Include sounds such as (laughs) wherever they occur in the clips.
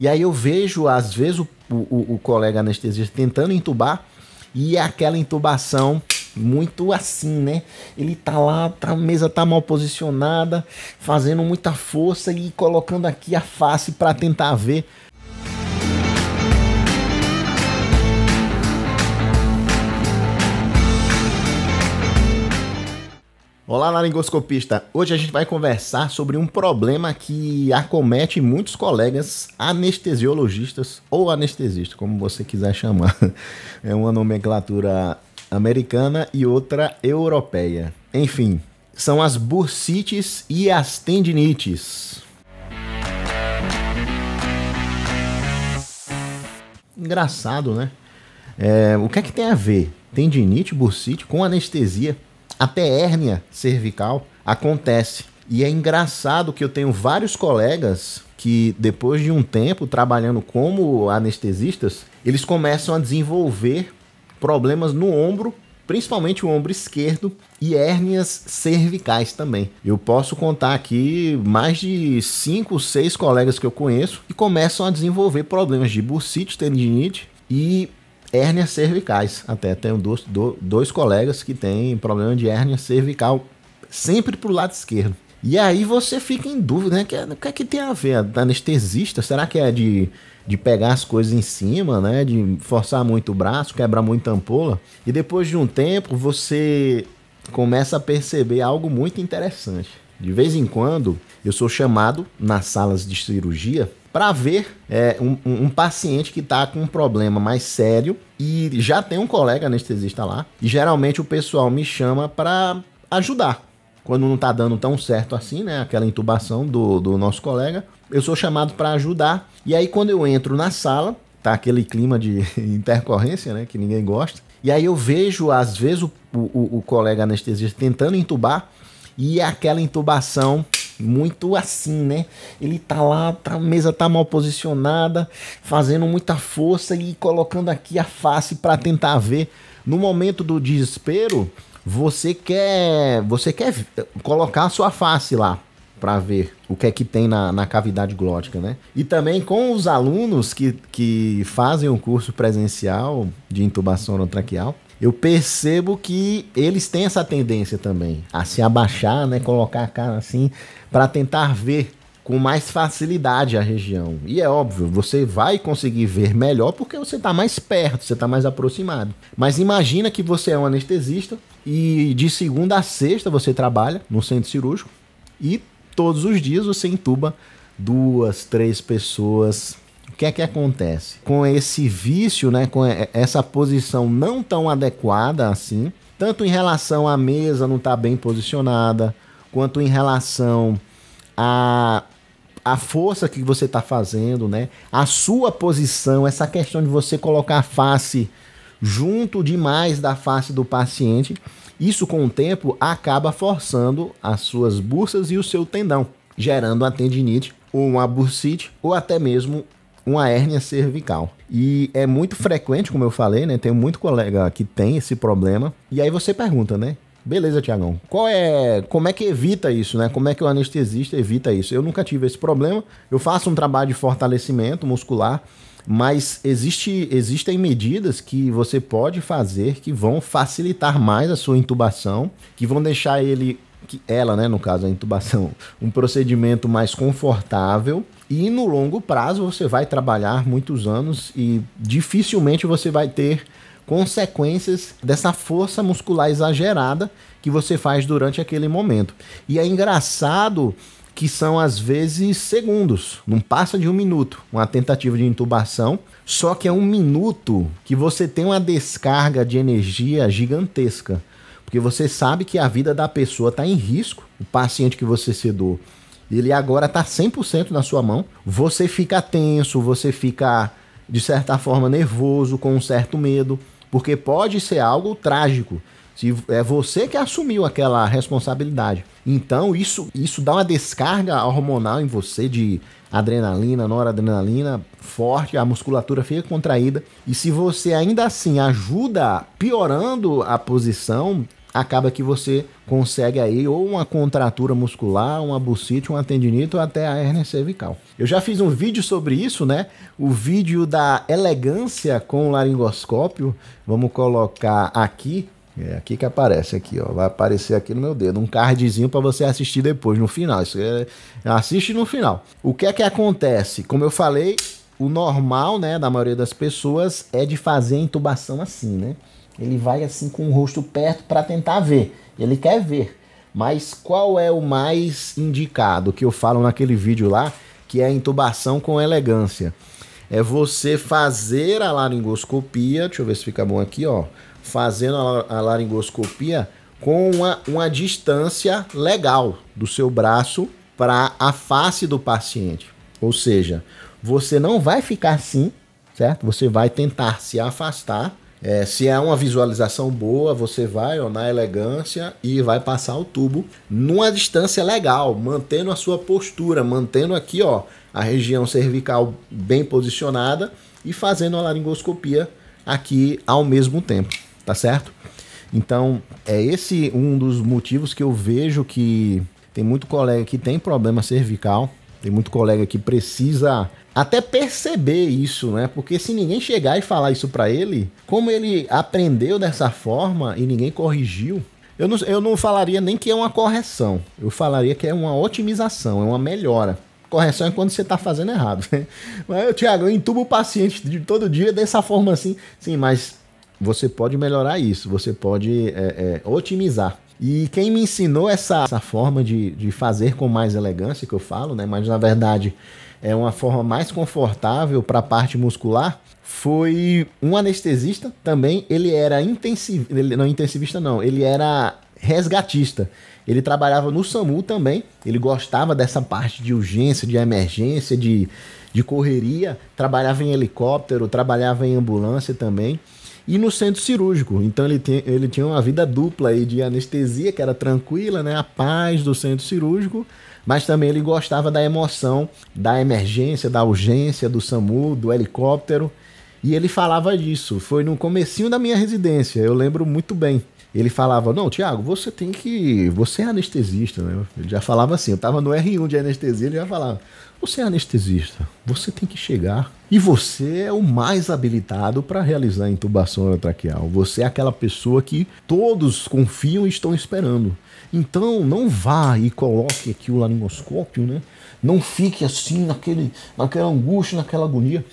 E aí eu vejo, às vezes, o, o, o colega anestesista tentando entubar e aquela intubação muito assim, né? Ele tá lá, tá, a mesa tá mal posicionada, fazendo muita força e colocando aqui a face para tentar ver Olá, laringoscopista! Hoje a gente vai conversar sobre um problema que acomete muitos colegas anestesiologistas ou anestesistas, como você quiser chamar. (laughs) É uma nomenclatura americana e outra europeia. Enfim, são as bursites e as tendinites. Engraçado, né? É, o que é que tem a ver tendinite, bursite com anestesia? até hérnia cervical acontece. E é engraçado que eu tenho vários colegas que, depois de um tempo trabalhando como anestesistas, eles começam a desenvolver problemas no ombro, principalmente o ombro esquerdo, e hérnias cervicais também. Eu posso contar aqui mais de 5, 6 colegas que eu conheço que começam a desenvolver problemas de bursite, tendinite e hérnias cervicais. Até tenho dois, dois colegas que têm problema de hérnia cervical sempre para o lado esquerdo. E aí você fica em dúvida, né? O que, é, que, é que tem a ver? Anestesista, será que é de, de pegar as coisas em cima, né? De forçar muito o braço, quebrar muita ampola? E depois de um tempo você começa a perceber algo muito interessante. De vez em quando eu sou chamado nas salas de cirurgia para ver é, um, um, paciente que está com um problema mais sério e já tem um colega anestesista lá. E geralmente o pessoal me chama para ajudar. Quando não está dando tão certo assim, né? Aquela intubação do, do nosso colega, eu sou chamado para ajudar. E aí, quando eu entro na sala, tá aquele clima de (laughs) intercorrência, né? Que ninguém gosta. E aí eu vejo, às vezes, o, o, o colega anestesista tentando intubar e aquela intubação muito assim, né? Ele tá lá, tá, a mesa tá mal posicionada, fazendo muita força e colocando aqui a face para tentar ver. No momento do desespero, você quer, você quer colocar a sua face lá para ver o que é que tem na, na cavidade glótica, né? E também com os alunos que, que fazem o um curso presencial de intubação orotraqueal, eu percebo que eles têm essa tendência também a se abaixar, né, colocar a cara assim para tentar ver com mais facilidade a região. E é óbvio, você vai conseguir ver melhor porque você está mais perto, você está mais aproximado. Mas imagina que você é um anestesista e de segunda a sexta você trabalha no centro cirúrgico e todos os dias você entuba duas, três pessoas que é que acontece? Com esse vício, né, com essa posição não tão adequada assim, tanto em relação à mesa não estar tá bem posicionada, quanto em relação à a força que você está fazendo, né? A sua posição, essa questão de você colocar a face junto demais da face do paciente, isso com o tempo acaba forçando as suas bursas e o seu tendão, gerando a tendinite ou uma bursite ou até mesmo uma hérnia cervical. E é muito frequente, como eu falei, né? Tem muito colega que tem esse problema. E aí você pergunta, né? Beleza, Tiagão. Qual é, como é que evita isso, né? Como é que o anestesista evita isso? Eu nunca tive esse problema. Eu faço um trabalho de fortalecimento muscular, mas existe, existem medidas que você pode fazer que vão facilitar mais a sua intubação, que vão deixar ele, que ela, né, no caso a intubação, um procedimento mais confortável e no longo prazo você vai trabalhar muitos anos e dificilmente você vai ter consequências dessa força muscular exagerada que você faz durante aquele momento. E é engraçado que são às vezes segundos, não passa de um minuto, uma tentativa de intubação, só que é um minuto que você tem uma descarga de energia gigantesca, porque você sabe que a vida da pessoa está em risco, o paciente que você sedou ele agora tá 100% na sua mão. Você fica tenso, você fica de certa forma nervoso, com um certo medo, porque pode ser algo trágico. Se é você que assumiu aquela responsabilidade. Então, isso isso dá uma descarga hormonal em você de adrenalina, noradrenalina forte, a musculatura fica contraída. E se você ainda assim ajuda piorando a posição, acaba que você consegue aí ou uma contratura muscular, uma bucite, uma tendinite ou até a hernia cervical. Eu já fiz um vídeo sobre isso, né? O vídeo da elegância com o laringoscópio. Vamos colocar aqui. É aqui que aparece aqui, ó. Vai aparecer aqui no meu dedo um cardzinho para você assistir depois no final. Isso é, assiste no final. O que é que acontece? Como eu falei, o normal, né, da maioria das pessoas é de fazer a intubação assim, né? Ele vai assim com o rosto perto para tentar ver. Ele quer ver. Mas qual é o mais indicado que eu falo naquele vídeo lá, que é a intubação com elegância? É você fazer a laringoscopia, deixa eu ver se fica bom aqui, ó. Fazendo a laringoscopia com uma, uma distância legal do seu braço para a face do paciente. Ou seja, você não vai ficar assim, certo? Você vai tentar se afastar é, se é uma visualização boa, você vai ó, na elegância e vai passar o tubo numa distância legal, mantendo a sua postura, mantendo aqui ó, a região cervical bem posicionada e fazendo a laringoscopia aqui ao mesmo tempo, tá certo? Então, é esse um dos motivos que eu vejo que tem muito colega que tem problema cervical, tem muito colega que precisa até perceber isso, né? Porque se ninguém chegar e falar isso para ele, como ele aprendeu dessa forma e ninguém corrigiu, eu não, eu não falaria nem que é uma correção. Eu falaria que é uma otimização, é uma melhora. Correção é quando você está fazendo errado, né? Mas, Tiago, eu entubo o paciente de todo dia dessa forma assim. Sim, mas você pode melhorar isso, você pode é, é, otimizar. E quem me ensinou essa, essa forma de, de fazer com mais elegância, que eu falo, né? Mas na verdade é uma forma mais confortável para a parte muscular, foi um anestesista também. Ele era intensivista, ele, não intensivista não, ele era resgatista. Ele trabalhava no SAMU também. Ele gostava dessa parte de urgência, de emergência, de, de correria. Trabalhava em helicóptero, trabalhava em ambulância também e no centro cirúrgico. Então ele, tem, ele tinha uma vida dupla aí de anestesia, que era tranquila, né? A paz do centro cirúrgico, mas também ele gostava da emoção da emergência, da urgência, do SAMU, do helicóptero. E ele falava disso. Foi no comecinho da minha residência, eu lembro muito bem ele falava: Não, Tiago, você tem que. Você é anestesista, né? Ele já falava assim: Eu estava no R1 de anestesia, ele já falava: Você é anestesista, você tem que chegar. E você é o mais habilitado para realizar a intubação orotraqueal. Você é aquela pessoa que todos confiam e estão esperando. Então, não vá e coloque aqui o laringoscópio, né? Não fique assim, naquele, naquela angústia, naquela agonia.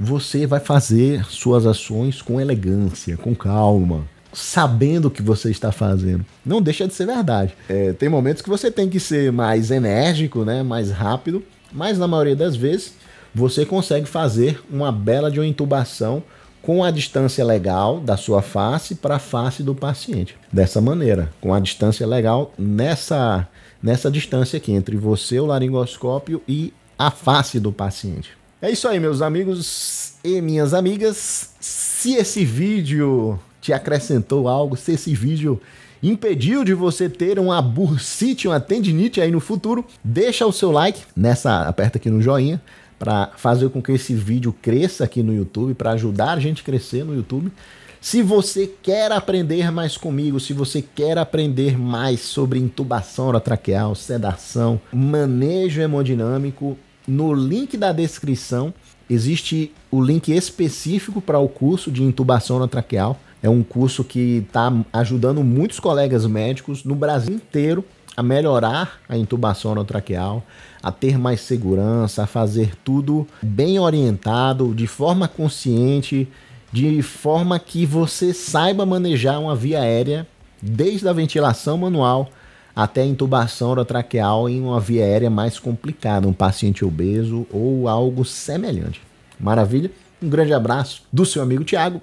Você vai fazer suas ações com elegância, com calma sabendo o que você está fazendo. Não deixa de ser verdade. É, tem momentos que você tem que ser mais enérgico, né, mais rápido, mas na maioria das vezes você consegue fazer uma bela de uma intubação com a distância legal da sua face para a face do paciente. Dessa maneira, com a distância legal nessa, nessa distância aqui entre você, o laringoscópio e a face do paciente. É isso aí, meus amigos e minhas amigas. Se esse vídeo te acrescentou algo, se esse vídeo impediu de você ter uma bursite, uma tendinite aí no futuro, deixa o seu like nessa, aperta aqui no joinha para fazer com que esse vídeo cresça aqui no YouTube, para ajudar a gente a crescer no YouTube. Se você quer aprender mais comigo, se você quer aprender mais sobre intubação orotraqueal, sedação, manejo hemodinâmico, no link da descrição existe o link específico para o curso de intubação orotraqueal. traqueal é um curso que está ajudando muitos colegas médicos no Brasil inteiro a melhorar a intubação orotraqueal, a ter mais segurança, a fazer tudo bem orientado, de forma consciente, de forma que você saiba manejar uma via aérea desde a ventilação manual até a intubação orotraqueal em uma via aérea mais complicada, um paciente obeso ou algo semelhante. Maravilha? Um grande abraço do seu amigo Tiago